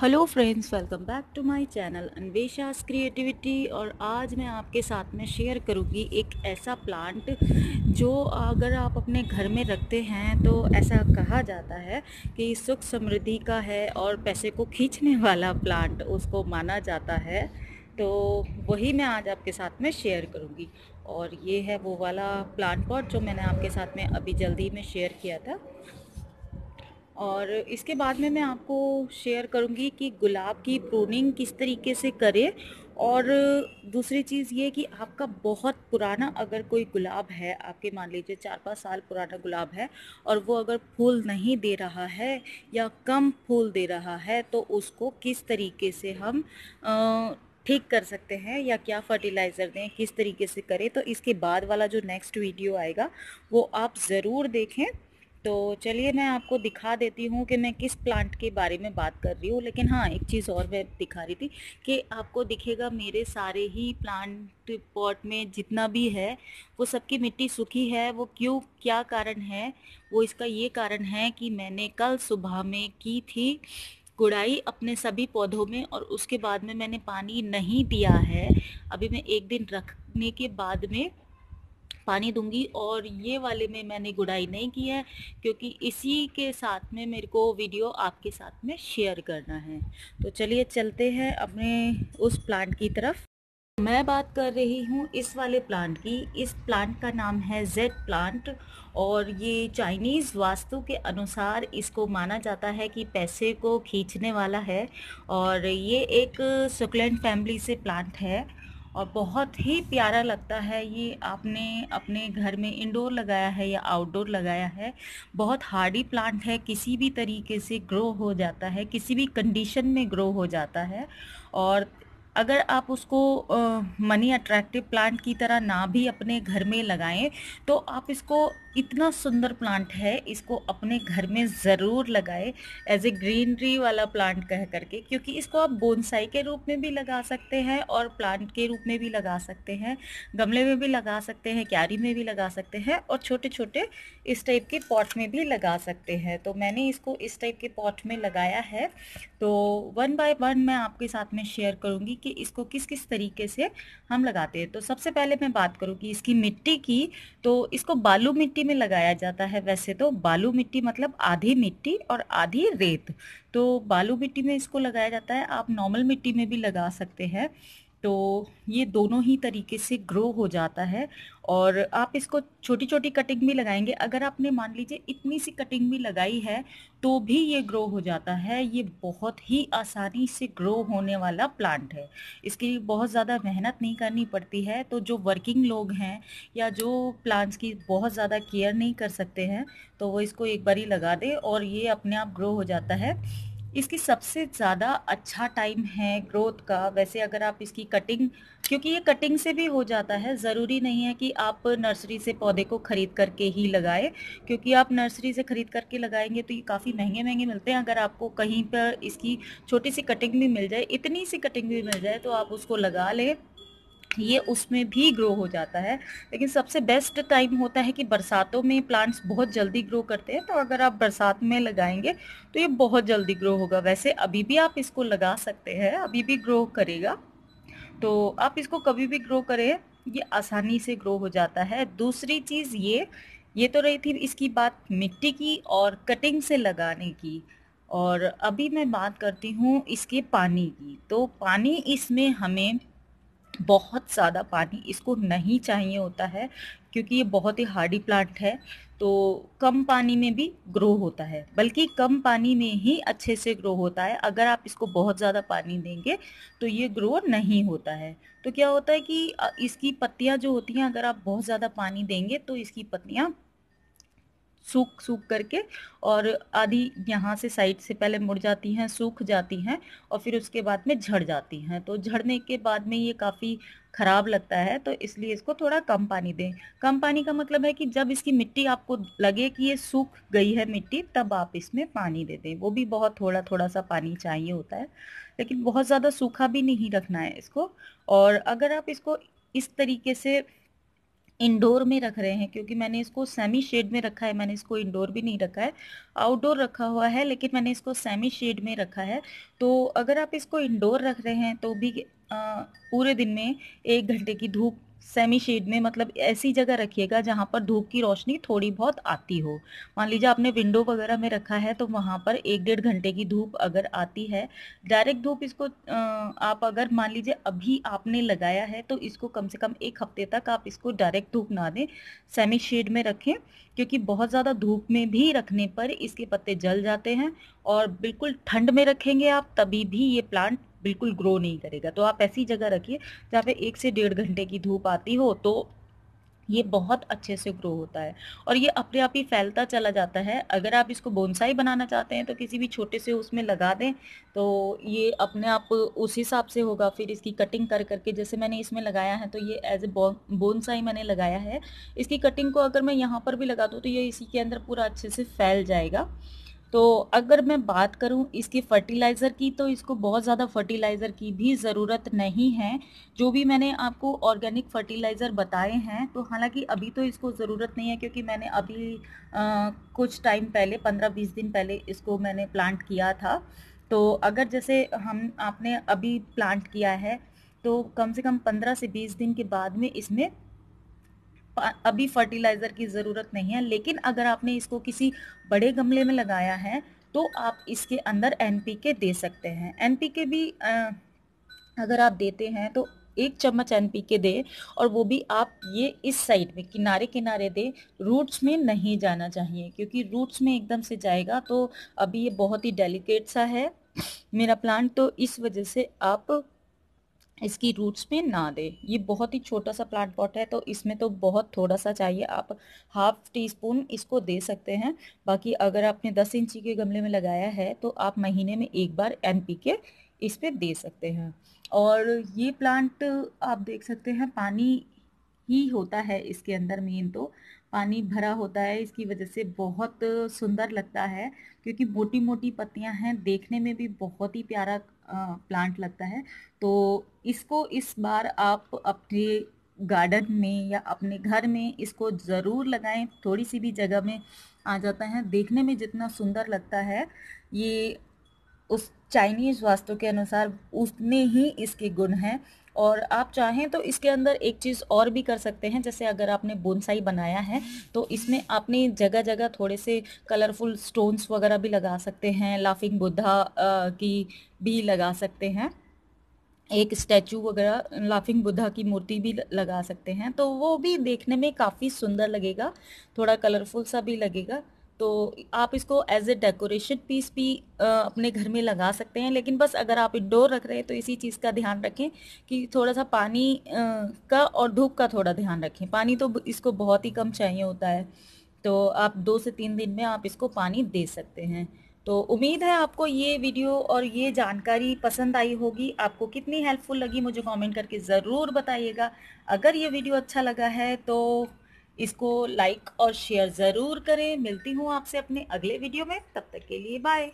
hello friends welcome back to my channel Anvesha's creativity और आज मैं आपके साथ में शेयर करूँगी एक ऐसा प्लांट जो अगर आप अपने घर में रखते हैं तो ऐसा कहा जाता है कि सुख समृद्धि का है और पैसे को खींचने वाला प्लांट उसको माना जाता है तो वही मैं आज आपके साथ में शेयर करूँगी और ये है वो वाला प्लांट पॉट जो मैंने आपके साथ में अभी जल्दी में शेयर किया था और इसके बाद में मैं आपको शेयर करूँगी कि गुलाब की प्रूनिंग किस तरीके से करें और दूसरी चीज़ ये कि आपका बहुत पुराना अगर कोई गुलाब है आपके मान लीजिए चार पाँच साल पुराना गुलाब है और वो अगर फूल नहीं दे रहा है या कम फूल दे रहा है तो उसको किस तरीके से हम आ, ठीक कर सकते हैं या क्या फर्टिलाइज़र दें किस तरीके से करें तो इसके बाद वाला जो नेक्स्ट वीडियो आएगा वो आप ज़रूर देखें तो चलिए मैं आपको दिखा देती हूँ कि मैं किस प्लांट के बारे में बात कर रही हूँ लेकिन हाँ एक चीज़ और मैं दिखा रही थी कि आपको दिखेगा मेरे सारे ही प्लांट पॉट में जितना भी है वो सबकी मिट्टी सूखी है वो क्यों क्या कारण है वो इसका ये कारण है कि मैंने कल सुबह में की थी गुड़ाई अपने सभी पौधों में और उसके बाद में मैंने पानी नहीं दिया है अभी मैं एक दिन रखने के बाद में पानी दूंगी और ये वाले में मैंने गुड़ाई नहीं की है क्योंकि इसी के साथ में मेरे को वीडियो आपके साथ में शेयर करना है तो चलिए चलते हैं अपने उस प्लांट की तरफ मैं बात कर रही हूँ इस वाले प्लांट की इस प्लांट का नाम है जेड प्लांट और ये चाइनीज़ वास्तु के अनुसार इसको माना जाता है कि पैसे को खींचने वाला है और ये एक सुकलैंड फैमिली से प्लांट है और बहुत ही प्यारा लगता है ये आपने अपने घर में इंडोर लगाया है या आउटडोर लगाया है बहुत हार्डी प्लांट है किसी भी तरीके से ग्रो हो जाता है किसी भी कंडीशन में ग्रो हो जाता है और अगर आप उसको मनी अट्रैक्टिव प्लांट की तरह ना भी अपने घर में लगाएं तो आप इसको इतना सुंदर प्लांट है इसको अपने घर में ज़रूर लगाएं एज ए ग्रीनरी वाला प्लांट कह करके क्योंकि इसको आप बोनसाई के रूप में भी लगा सकते हैं और प्लांट के रूप में भी लगा सकते हैं गमले में भी लगा सकते हैं क्यारी में भी लगा सकते हैं और छोटे छोटे इस टाइप के पॉट में भी लगा सकते हैं तो मैंने इसको इस टाइप के पॉट में लगाया है तो वन बाय वन मैं आपके साथ में शेयर करूँगी कि कि इसको किस किस तरीके से हम लगाते हैं तो सबसे पहले मैं बात करूँ कि इसकी मिट्टी की तो इसको बालू मिट्टी में लगाया जाता है वैसे तो बालू मिट्टी मतलब आधी मिट्टी और आधी रेत तो बालू मिट्टी में इसको लगाया जाता है आप नॉर्मल मिट्टी में भी लगा सकते हैं तो ये दोनों ही तरीके से ग्रो हो जाता है और आप इसको छोटी छोटी कटिंग में लगाएंगे अगर आपने मान लीजिए इतनी सी कटिंग में लगाई है तो भी ये ग्रो हो जाता है ये बहुत ही आसानी से ग्रो होने वाला प्लांट है इसके लिए बहुत ज़्यादा मेहनत नहीं करनी पड़ती है तो जो वर्किंग लोग हैं या जो प्लांट्स की बहुत ज़्यादा केयर नहीं कर सकते हैं तो वो इसको एक बार ही लगा दे और ये अपने आप ग्रो हो जाता है इसकी सबसे ज़्यादा अच्छा टाइम है ग्रोथ का वैसे अगर आप इसकी कटिंग क्योंकि ये कटिंग से भी हो जाता है ज़रूरी नहीं है कि आप नर्सरी से पौधे को ख़रीद करके ही लगाए क्योंकि आप नर्सरी से ख़रीद करके लगाएंगे तो ये काफ़ी महंगे महंगे मिलते हैं अगर आपको कहीं पर इसकी छोटी सी कटिंग भी मिल जाए इतनी सी कटिंग भी मिल जाए तो आप उसको लगा लें ये उसमें भी ग्रो हो जाता है लेकिन सबसे बेस्ट टाइम होता है कि बरसातों में प्लांट्स बहुत जल्दी ग्रो करते हैं तो अगर आप बरसात में लगाएंगे तो ये बहुत जल्दी ग्रो होगा वैसे अभी भी आप इसको लगा सकते हैं अभी भी ग्रो करेगा तो आप इसको कभी भी ग्रो करें ये आसानी से ग्रो हो जाता है दूसरी चीज़ ये ये तो रही थी इसकी बात मिट्टी की और कटिंग से लगाने की और अभी मैं बात करती हूँ इसके पानी की तो पानी इसमें हमें बहुत ज़्यादा पानी इसको नहीं चाहिए होता है क्योंकि ये बहुत ही हार्डी प्लांट है तो कम पानी में भी ग्रो होता है बल्कि कम पानी में ही अच्छे से ग्रो होता है अगर आप इसको बहुत ज़्यादा पानी देंगे तो ये ग्रो नहीं होता है तो क्या होता है कि इसकी पत्तियाँ जो होती हैं अगर आप बहुत ज़्यादा पानी देंगे तो इसकी पत्तियाँ सूख सूख करके और आधी यहाँ से साइड से पहले मुड़ जाती हैं सूख जाती हैं और फिर उसके बाद में झड़ जाती हैं तो झड़ने के बाद में ये काफ़ी ख़राब लगता है तो इसलिए इसको थोड़ा कम पानी दें कम पानी का मतलब है कि जब इसकी मिट्टी आपको लगे कि ये सूख गई है मिट्टी तब आप इसमें पानी दे दें वो भी बहुत थोड़ा थोड़ा सा पानी चाहिए होता है लेकिन बहुत ज़्यादा सूखा भी नहीं रखना है इसको और अगर आप इसको इस तरीके से इंडोर में रख रहे हैं क्योंकि मैंने इसको सेमी शेड में रखा है मैंने इसको इंडोर भी नहीं रखा है आउटडोर रखा हुआ है लेकिन मैंने इसको सेमी शेड में रखा है तो अगर आप इसको इंडोर रख रहे हैं तो भी आ, पूरे दिन में एक घंटे की धूप सेमी शेड में मतलब ऐसी जगह रखिएगा जहाँ पर धूप की रोशनी थोड़ी बहुत आती हो मान लीजिए आपने विंडो वगैरह में रखा है तो वहाँ पर एक डेढ़ घंटे की धूप अगर आती है डायरेक्ट धूप इसको आप अगर मान लीजिए अभी आपने लगाया है तो इसको कम से कम एक हफ्ते तक आप इसको डायरेक्ट धूप ना दें सेमी शेड में रखें क्योंकि बहुत ज़्यादा धूप में भी रखने पर इसके पत्ते जल जाते हैं और बिल्कुल ठंड में रखेंगे आप तभी भी ये प्लांट बिल्कुल ग्रो नहीं करेगा तो आप ऐसी जगह रखिए जहाँ पे एक से डेढ़ घंटे की धूप आती हो तो ये बहुत अच्छे से ग्रो होता है और ये अपने आप ही फैलता चला जाता है अगर आप इसको बोनसाई बनाना चाहते हैं तो किसी भी छोटे से उसमें लगा दें तो ये अपने आप उस हिसाब से होगा फिर इसकी कटिंग कर करके जैसे मैंने इसमें लगाया है तो ये एज ए बोनसाई मैंने लगाया है इसकी कटिंग को अगर मैं यहाँ पर भी लगा दूँ तो ये इसी के अंदर पूरा अच्छे से फैल जाएगा तो अगर मैं बात करूं इसके फ़र्टिलाइज़र की तो इसको बहुत ज़्यादा फ़र्टिलाइज़र की भी ज़रूरत नहीं है जो भी मैंने आपको ऑर्गेनिक फ़र्टिलाइज़र बताए हैं तो हालांकि अभी तो इसको ज़रूरत नहीं है क्योंकि मैंने अभी आ, कुछ टाइम पहले पंद्रह बीस दिन पहले इसको मैंने प्लांट किया था तो अगर जैसे हम आपने अभी प्लांट किया है तो कम से कम पंद्रह से बीस दिन के बाद में इसमें अभी फर्टिलाइज़र की ज़रूरत नहीं है लेकिन अगर आपने इसको किसी बड़े गमले में लगाया है तो आप इसके अंदर एनपीके दे सकते हैं एन भी आ, अगर आप देते हैं तो एक चम्मच एनपीके के दे और वो भी आप ये इस साइड में किनारे किनारे दे रूट्स में नहीं जाना चाहिए क्योंकि रूट्स में एकदम से जाएगा तो अभी ये बहुत ही डेलिकेट सा है मेरा प्लांट तो इस वजह से आप इसकी रूट्स में ना दे ये बहुत ही छोटा सा प्लांट पॉट है तो इसमें तो बहुत थोड़ा सा चाहिए आप हाफ टी स्पून इसको दे सकते हैं बाकी अगर आपने दस इंची के गमले में लगाया है तो आप महीने में एक बार एन के इस पर दे सकते हैं और ये प्लांट आप देख सकते हैं पानी ही होता है इसके अंदर मेन तो पानी भरा होता है इसकी वजह से बहुत सुंदर लगता है क्योंकि मोटी मोटी पत्तियां हैं देखने में भी बहुत ही प्यारा प्लांट लगता है तो इसको इस बार आप अपने गार्डन में या अपने घर में इसको ज़रूर लगाएं थोड़ी सी भी जगह में आ जाता है देखने में जितना सुंदर लगता है ये उस चाइनीज़ वास्तु के अनुसार उतने ही इसके गुण हैं और आप चाहें तो इसके अंदर एक चीज़ और भी कर सकते हैं जैसे अगर आपने बोनसाई बनाया है तो इसमें आपने जगह जगह थोड़े से कलरफुल स्टोन्स वगैरह भी लगा सकते हैं लाफिंग बुद्धा की भी लगा सकते हैं एक स्टैचू वगैरह लाफिंग बुद्धा की मूर्ति भी लगा सकते हैं तो वो भी देखने में काफ़ी सुंदर लगेगा थोड़ा कलरफुल सा भी लगेगा तो आप इसको एज ए डेकोरेशन पीस भी अपने घर में लगा सकते हैं लेकिन बस अगर आप इंडोर रख रहे हैं तो इसी चीज़ का ध्यान रखें कि थोड़ा सा पानी का और धूप का थोड़ा ध्यान रखें पानी तो इसको बहुत ही कम चाहिए होता है तो आप दो से तीन दिन में आप इसको पानी दे सकते हैं तो उम्मीद है आपको ये वीडियो और ये जानकारी पसंद आई होगी आपको कितनी हेल्पफुल लगी मुझे कमेंट करके ज़रूर बताइएगा अगर ये वीडियो अच्छा लगा है तो इसको लाइक और शेयर ज़रूर करें मिलती हूँ आपसे अपने अगले वीडियो में तब तक के लिए बाय